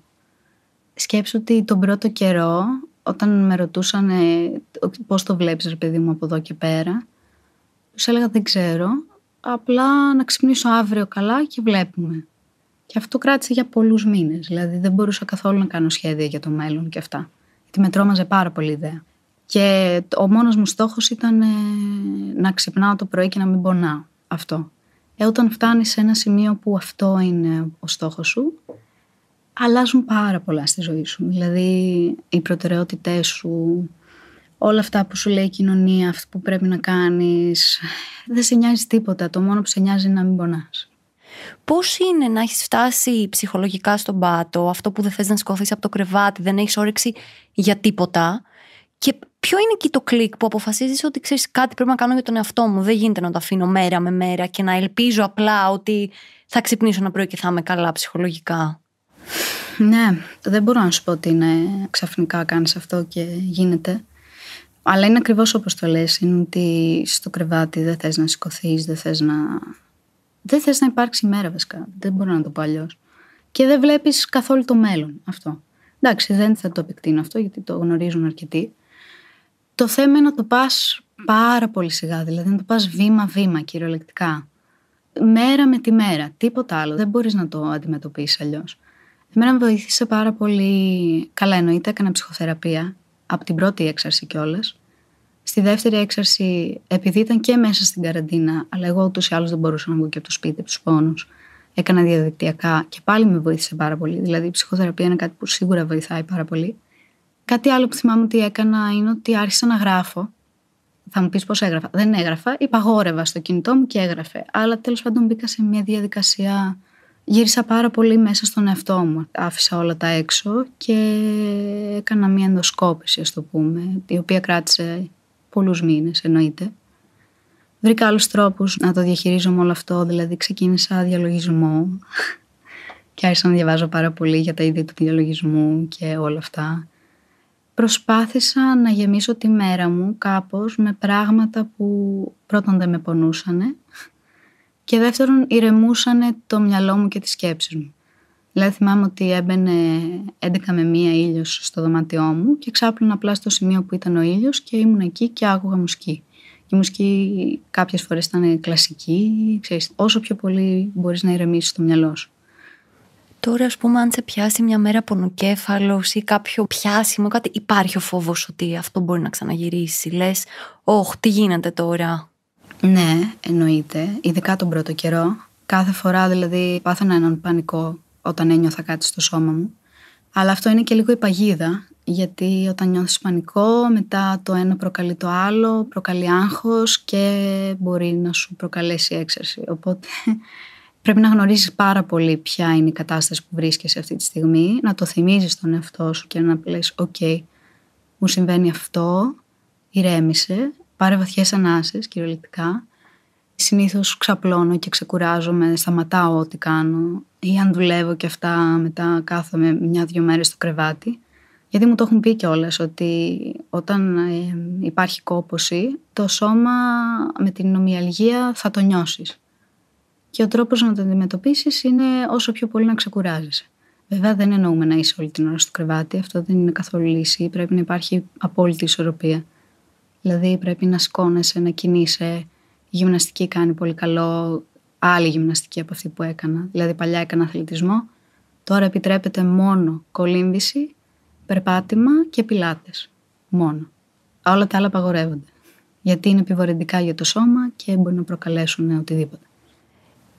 σκέψου ότι τον πρώτο καιρό, όταν με ρωτούσαν ε, πώς το βλέπεις ρε παιδί μου από εδώ και πέρα, τους έλεγα δεν ξέρω, απλά να ξυπνήσω αύριο καλά και βλέπουμε. Και αυτό κράτησε για πολλούς μήνες, δηλαδή δεν μπορούσα καθόλου να κάνω σχέδια για το μέλλον και αυτά. Γιατί με τρόμαζε πάρα πολύ ιδέα. Και ο μόνος μου στόχος ήταν ε, να ξυπνάω το πρωί και να μην πονάω αυτό. Ε, όταν φτάνεις σε ένα σημείο που αυτό είναι ο στόχος σου, αλλάζουν πάρα πολλά στη ζωή σου. Δηλαδή, οι προτεραιότητές σου, όλα αυτά που σου λέει η κοινωνία, αυτό που πρέπει να κάνεις, δεν σε νοιάζει τίποτα. Το μόνο που σε νοιάζει είναι να μην πονάς. Πώς είναι να έχεις φτάσει ψυχολογικά στον πάτο, αυτό που δεν θες να σηκωθείς από το κρεβάτι, δεν έχεις όρεξη για τίποτα και ποιο είναι εκεί το κλικ που αποφασίζεις ότι ξέρεις κάτι πρέπει να κάνω για τον εαυτό μου, δεν γίνεται να το αφήνω μέρα με μέρα και να ελπίζω απλά ότι θα ξυπνήσω να πρωί και θα είμαι καλά ψυχολογικά. Ναι, δεν μπορώ να σου πω ότι είναι ξαφνικά κάνεις αυτό και γίνεται. Αλλά είναι ακριβώς όπως το λες, είναι ότι στο κρεβάτι δεν θες να σηκωθείς, δεν θες να... Δεν θες να υπάρξει ημέρα βασικά, δεν μπορώ να το πω αλλιώς. Και δεν βλέπεις καθόλου το μέλλον αυτό. Εντάξει, δεν θα το επεκτείνω αυτό γιατί το γνωρίζουν αρκετοί. Το θέμα είναι να το πας πάρα πολύ σιγά, δηλαδή να το πας βήμα-βήμα κυριολεκτικά. Μέρα με τη μέρα, τίποτα άλλο. Δεν μπορείς να το αντιμετωπίσεις αλλιώς. Εμένα με βοήθησε πάρα πολύ. Καλά, εννοείται, έκανα ψυχοθεραπεία από την πρώτη έξαρση κιόλας. Στη δεύτερη έξαρση, επειδή ήταν και μέσα στην καραντίνα, αλλά εγώ ούτως ή άλλως δεν μπορούσα να βγω και από το σπίτι, από τους πόνους, έκανα διαδικτυακά και πάλι με βοήθησε πάρα πολύ. Δηλαδή, η ψυχοθεραπεία είναι κάτι που σίγουρα βοηθάει πάρα πολύ. Κάτι άλλο που θυμάμαι ότι έκανα είναι ότι άρχισα να γράφω. Θα μου πεις πώς έγραφα. Δεν έγραφα, υπαγόρευα στο κινητό μου και έγραφε. Αλλά τέλος πάντων μπήκα σε μια διαδικασία Γύρισα πάρα πολύ μέσα στον εαυτό μου. Άφησα όλα τα έξω και έκανα μία ενδοσκόπηση, ας το πούμε, η οποία κράτησε πολλούς μήνες, εννοείται. Βρήκα άλλους τρόπους να το διαχειρίζομαι όλο αυτό, δηλαδή ξεκίνησα διαλογισμό και άρχισα να διαβάζω πάρα πολύ για τα είδη του διαλογισμού και όλα αυτά. Προσπάθησα να γεμίσω τη μέρα μου κάπως με πράγματα που πρώτον δεν με πονούσανε και δεύτερον, ηρεμούσαν το μυαλό μου και τις σκέψεις μου. Δηλαδή θυμάμαι ότι έμπαινε 11 με 1 ήλιος στο δωμάτιό μου και ξάπλωνα απλά στο σημείο που ήταν ο ήλιος και ήμουν εκεί και άκουγα μουσική. Η μουσική κάποιες φορές ήταν κλασική, ξέρεις, όσο πιο πολύ μπορείς να ηρεμήσεις το μυαλό σου. Τώρα, ας πούμε, αν σε πιάσει μια μέρα πονοκέφαλος ή κάποιο πιάσιμο, κάτι, υπάρχει ο φόβος ότι αυτό μπορεί να ξαναγυρίσει. Λες, Ωχ, τι γίνεται τώρα. Ναι, εννοείται. Ειδικά τον πρώτο καιρό. Κάθε φορά δηλαδή πάθανα έναν πανικό όταν ένιωθα κάτι στο σώμα μου. Αλλά αυτό είναι και λίγο η παγίδα, γιατί όταν νιώθεις πανικό, μετά το ένα προκαλεί το άλλο, προκαλεί άγχος και μπορεί να σου προκαλέσει έξαρση. Οπότε πρέπει να γνωρίζεις πάρα πολύ ποια είναι η κατάσταση που βρίσκεσαι αυτή τη στιγμή, να το θυμίζεις τον εαυτό σου και να πεις «ΟΚ, μου συμβαίνει αυτό, ηρέμησε, πάρε βαθιές ανάσες κυριολεκτικά. Συνήθως ξαπλώνω και ξεκουράζομαι, σταματάω ό,τι κάνω ή αν δουλεύω και αυτά μετά κάθομαι μια-δυο μέρες στο κρεβάτι. Γιατί μου το έχουν πει κιόλας ότι όταν ε, υπάρχει κόπωση το σώμα με την ομοιαλγία θα το νιώσεις. Και ο τρόπος να το αντιμετωπίσεις είναι όσο πιο πολύ να ξεκουράζεσαι. Βέβαια δεν εννοούμε να είσαι όλη την ώρα στο κρεβάτι, αυτό δεν είναι καθόλου λύση, πρέπει να υπάρχει απόλυτη ισορροπία. Δηλαδή πρέπει να σκόνεσαι, να κινείσαι. Η γυμναστική κάνει πολύ καλό. Άλλη γυμναστική από αυτή που έκανα. Δηλαδή παλιά έκανα αθλητισμό. Τώρα επιτρέπεται μόνο κολύμβηση, περπάτημα και πιλάτες. Μόνο. Όλα τα άλλα απαγορεύονται. Γιατί είναι επιβαρυντικά για το σώμα και μπορεί να προκαλέσουν οτιδήποτε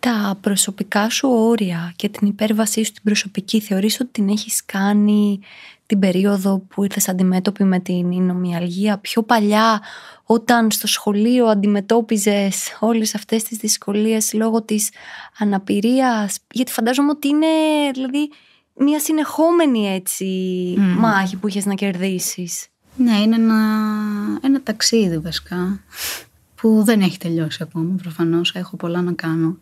τα προσωπικά σου όρια και την υπέρβασή σου την προσωπική θεωρείς ότι την έχεις κάνει την περίοδο που ήρθες αντιμέτωπη με την νομιαλγία πιο παλιά όταν στο σχολείο αντιμετώπιζες όλες αυτές τις δυσκολίες λόγω της αναπηρίας γιατί φαντάζομαι ότι είναι δηλαδή μια συνεχόμενη έτσι μάχη που είχες να κερδίσεις. Ναι, είναι ένα, ένα ταξίδι βασικά που δεν έχει τελειώσει ακόμα προφανώς, έχω πολλά να κάνω.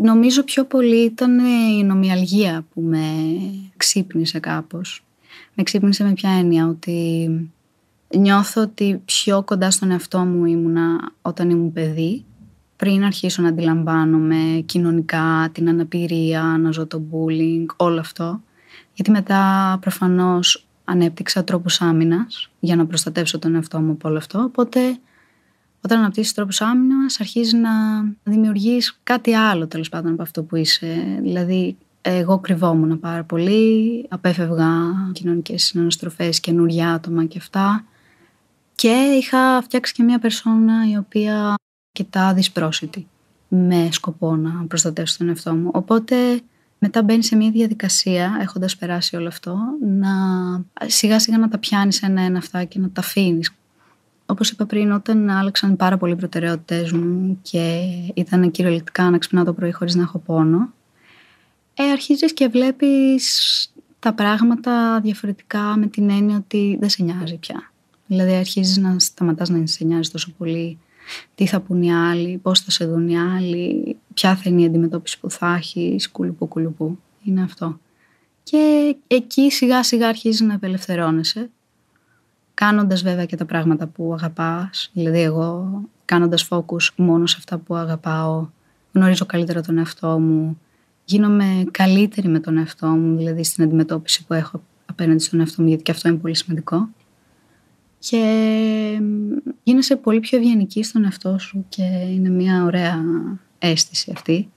Νομίζω πιο πολύ ήταν ε, η νομιαλγία που με ξύπνησε κάπως. Με ξύπνησε με ποια έννοια, ότι νιώθω ότι πιο κοντά στον εαυτό μου ήμουνα όταν ήμουν παιδί, πριν αρχίσω να αντιλαμβάνομαι κοινωνικά την αναπηρία, να ζω το bullying, όλο αυτό. Γιατί μετά προφανώς ανέπτυξα τρόπους άμυνας για να προστατεύσω τον εαυτό μου από όλο αυτό, οπότε όταν αναπτύσσεις τρόπους άμυνας, αρχίζεις να δημιουργείς κάτι άλλο τέλος πάντων από αυτό που είσαι. Δηλαδή, εγώ κρυβόμουν πάρα πολύ, απέφευγα κοινωνικές συναναστροφές, καινούργια άτομα και αυτά. Και είχα φτιάξει και μια περσόνα η οποία κοιτά δυσπρόσιτη με σκοπό να προστατεύσω τον εαυτό μου. Οπότε μετά μπαίνει σε μια διαδικασία, έχοντας περάσει όλο αυτό, να σιγά σιγά να τα πιάνεις ενα ένα-ένα αυτά και να τα αφήνεις όπως είπα πριν, όταν άλλαξαν πάρα πολλοί προτεραιότητε μου και ήταν κυριολεκτικά να ξυπνάω το πρωί χωρίς να έχω πόνο, ε, και βλέπεις τα πράγματα διαφορετικά με την έννοια ότι δεν σε νοιάζει πια. Δηλαδή αρχίζεις να σταματάς να σε νοιάζει τόσο πολύ τι θα πούν οι άλλοι, πώς θα σε δουν οι άλλοι, ποια θα είναι η αντιμετώπιση που θα έχεις, κουλουπού κουλουπού. Είναι αυτό. Και εκεί σιγά σιγά αρχίζεις να απελευθερώνεσαι κάνοντας βέβαια και τα πράγματα που αγαπάς, δηλαδή εγώ κάνοντας focus μόνο σε αυτά που αγαπάω, γνωρίζω καλύτερα τον εαυτό μου, γίνομαι καλύτερη με τον εαυτό μου, δηλαδή στην αντιμετώπιση που έχω απέναντι στον εαυτό μου, γιατί και αυτό είναι πολύ σημαντικό. Και γίνεσαι πολύ πιο ευγενική στον εαυτό σου και είναι μια ωραία αίσθηση αυτή.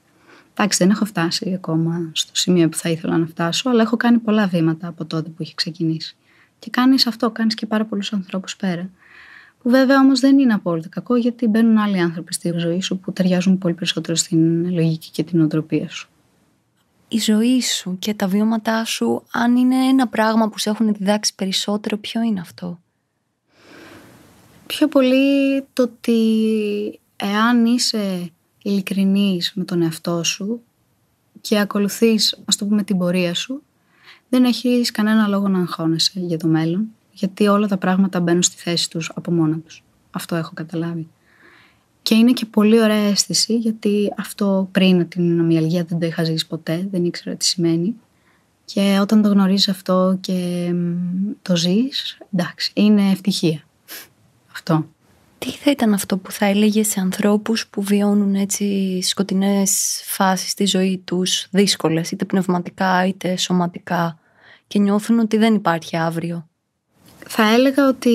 Εντάξει, δεν έχω φτάσει ακόμα στο σημείο που θα ήθελα να φτάσω, αλλά έχω κάνει πολλά βήματα από τότε που έχει ξεκινήσει. Και κάνεις αυτό, κάνεις και πάρα πολλούς ανθρώπους πέρα. Που βέβαια όμως δεν είναι απόλυτα κακό, γιατί μπαίνουν άλλοι άνθρωποι στη ζωή σου που ταιριάζουν πολύ περισσότερο στην λογική και την οτροπία σου. Η ζωή σου και τα βιώματά σου, αν είναι ένα πράγμα που σε έχουν διδάξει περισσότερο, ποιο είναι αυτό. Πιο πολύ το ότι εάν είσαι ειλικρινής με τον εαυτό σου και ακολουθείς, ας το πούμε, την πορεία σου, δεν έχεις κανένα λόγο να αγχώνεσαι για το μέλλον, γιατί όλα τα πράγματα μπαίνουν στη θέση τους από μόνα τους. Αυτό έχω καταλάβει. Και είναι και πολύ ωραία αίσθηση, γιατί αυτό πριν την ομοιαλγία δεν το είχα ζήσει ποτέ, δεν ήξερα τι σημαίνει. Και όταν το γνωρίζεις αυτό και το ζεις, εντάξει, είναι ευτυχία. Αυτό. Τι θα ήταν αυτό που θα έλεγε σε ανθρώπους που βιώνουν έτσι σκοτεινές φάσεις στη ζωή τους, δύσκολες, είτε πνευματικά είτε σωματικά και νιώθουν ότι δεν υπάρχει αύριο. Θα έλεγα ότι,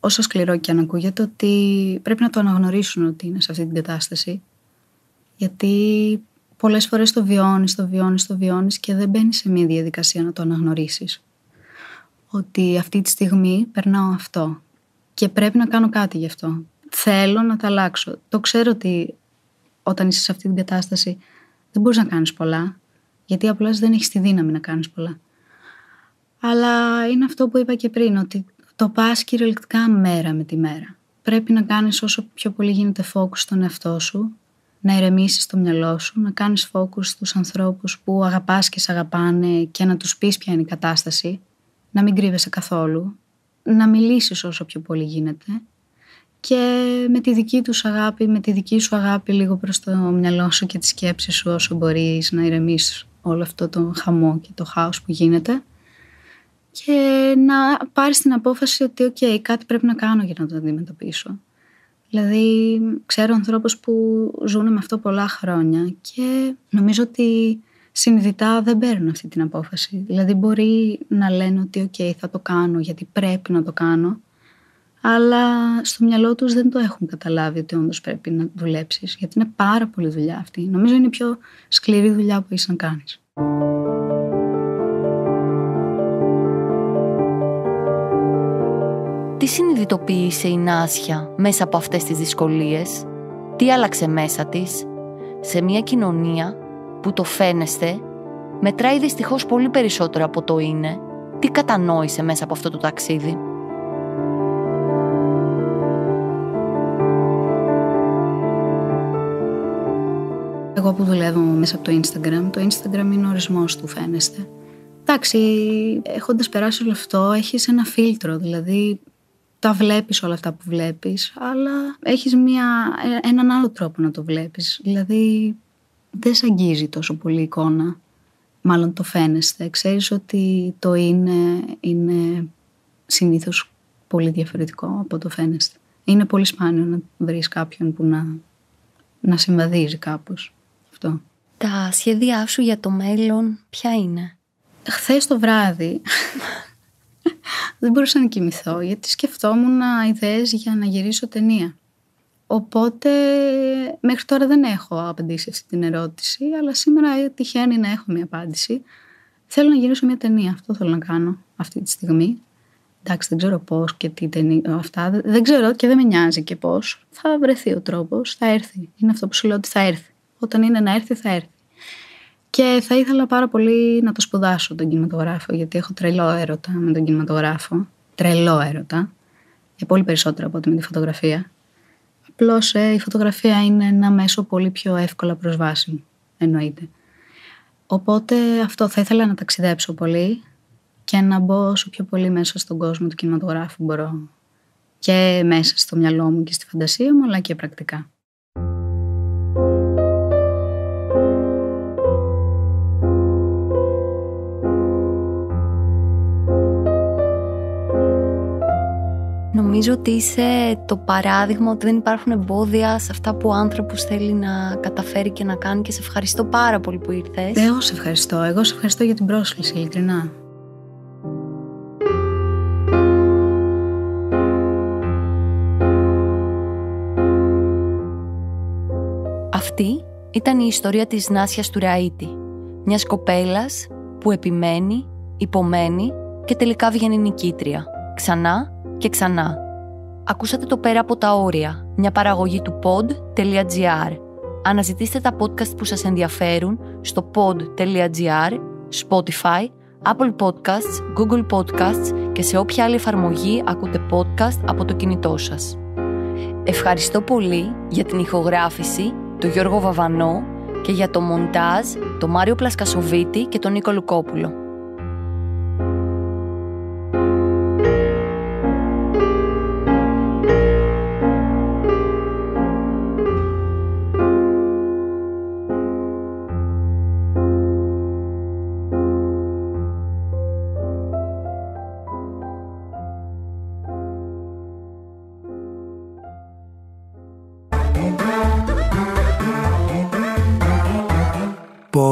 όσο σκληρό και αν ακούγεται, ότι πρέπει να το αναγνωρίσουν ότι είναι σε αυτή την κατάσταση. Γιατί πολλές φορές το βιώνεις, το βιώνεις, το βιώνεις και δεν μπαίνει σε μια διαδικασία να το αναγνωρίσεις. Ότι αυτή τη στιγμή περνάω αυτό και πρέπει να κάνω κάτι γι' αυτό. Θέλω να τα αλλάξω. Το ξέρω ότι όταν είσαι σε αυτή την κατάσταση δεν μπορείς να κάνεις πολλά, γιατί απλώς δεν έχεις τη δύναμη να κάνεις πολλά. Αλλά είναι αυτό που είπα και πριν, ότι το πας κυριολεκτικά μέρα με τη μέρα. Πρέπει να κάνεις όσο πιο πολύ γίνεται focus στον εαυτό σου, να ηρεμήσεις το μυαλό σου, να κάνεις focus στους ανθρώπους που αγαπάς και σε αγαπάνε και να τους πεις ποια είναι η κατάσταση, να μην κρύβεσαι καθόλου, να μιλήσεις όσο πιο πολύ γίνεται και με τη δική τους αγάπη, με τη δική σου αγάπη λίγο προς το μυαλό σου και τη σκέψη σου όσο μπορείς να ηρεμήσεις όλο αυτό το χαμό και το χάος που γίνεται και να πάρεις την απόφαση ότι οκ, okay, κάτι πρέπει να κάνω για να το αντιμετωπίσω. Δηλαδή, ξέρω ανθρώπους που ζουν με αυτό πολλά χρόνια και νομίζω ότι συνειδητά δεν παίρνουν αυτή την απόφαση. Δηλαδή, μπορεί να λένε ότι οκ, okay, θα το κάνω γιατί πρέπει να το κάνω, αλλά στο μυαλό τους δεν το έχουν καταλάβει ότι όντως πρέπει να δουλέψεις, γιατί είναι πάρα πολύ δουλειά αυτή. Νομίζω είναι η πιο σκληρή δουλειά που είσαι να κάνεις. συνειδητοποίησε η Νάσια μέσα από αυτές τις δυσκολίες, τι άλλαξε μέσα της, σε μια κοινωνία που το φαίνεστε μετράει δυστυχώς πολύ περισσότερο από το είναι, τι κατανόησε μέσα από αυτό το ταξίδι. Εγώ που δουλεύω μέσα από το Instagram, το Instagram είναι ο ορισμός του φαίνεστε. Εντάξει, έχοντας περάσει όλο αυτό, έχεις ένα φίλτρο. Δηλαδή, τα βλέπεις όλα αυτά που βλέπεις, αλλά έχεις ε, έναν άλλο τρόπο να το βλέπεις. Δηλαδή δεν σε αγγίζει τόσο πολύ η εικόνα, μάλλον το φαίνεσαι. Ξέρεις ότι το είναι, είναι συνήθως πολύ διαφορετικό από το φαίνεσαι. Είναι πολύ σπάνιο να βρεις κάποιον που να, να συμβαδίζει κάπως αυτό. Τα σχέδιά σου για το μέλλον ποια είναι? Χθες το βράδυ δεν μπορούσα να κοιμηθώ γιατί σκεφτόμουν ιδέες για να γυρίσω ταινία. Οπότε μέχρι τώρα δεν έχω απαντήσει αυτή την ερώτηση, αλλά σήμερα ε, τυχαίνει να έχω μια απάντηση. Θέλω να γυρίσω μια ταινία, αυτό θέλω να κάνω αυτή τη στιγμή. Εντάξει, δεν ξέρω πώς και τι ταινία, αυτά. Δεν ξέρω και δεν με νοιάζει και πώς. Θα βρεθεί ο τρόπος, θα έρθει. Είναι αυτό που σου λέω ότι θα έρθει. Όταν είναι να έρθει, θα έρθει. Και θα ήθελα πάρα πολύ να το σπουδάσω τον κινηματογράφο, γιατί έχω τρελό έρωτα με τον κινηματογράφο. Τρελό έρωτα. Και πολύ περισσότερο από ότι με τη φωτογραφία. Απλώς ε, η φωτογραφία είναι ένα μέσο πολύ πιο εύκολα προσβάσιμο. Εννοείται. Οπότε αυτό θα ήθελα να ταξιδέψω πολύ και να μπω όσο πιο πολύ μέσα στον κόσμο του κινηματογράφου μπορώ. Και μέσα στο μυαλό μου και στη φαντασία μου, αλλά και πρακτικά. Νομίζω ότι είσαι το παράδειγμα ότι δεν υπάρχουν εμπόδια σε αυτά που ο άνθρωπος θέλει να καταφέρει και να κάνει και σε ευχαριστώ πάρα πολύ που ήρθες. Εγώ σε ευχαριστώ. Εγώ σε ευχαριστώ για την πρόσκληση, ειλικρινά. Αυτή ήταν η ιστορία της Νάσιας του Ραΐτη, μιας κοπέλας που επιμένει, υπομένει και τελικά βγαίνει νικήτρια, ξανά και ξανά. Ακούσατε το «Πέρα από τα όρια», μια παραγωγή του pod.gr. Αναζητήστε τα podcast που σας ενδιαφέρουν στο pod.gr, Spotify, Apple Podcasts, Google Podcasts και σε όποια άλλη εφαρμογή ακούτε podcast από το κινητό σας. Ευχαριστώ πολύ για την ηχογράφηση, του Γιώργο Βαβανό και για το μοντάζ, το Μάριο Πλασκασοβίτη και τον Νίκο Λουκόπουλο.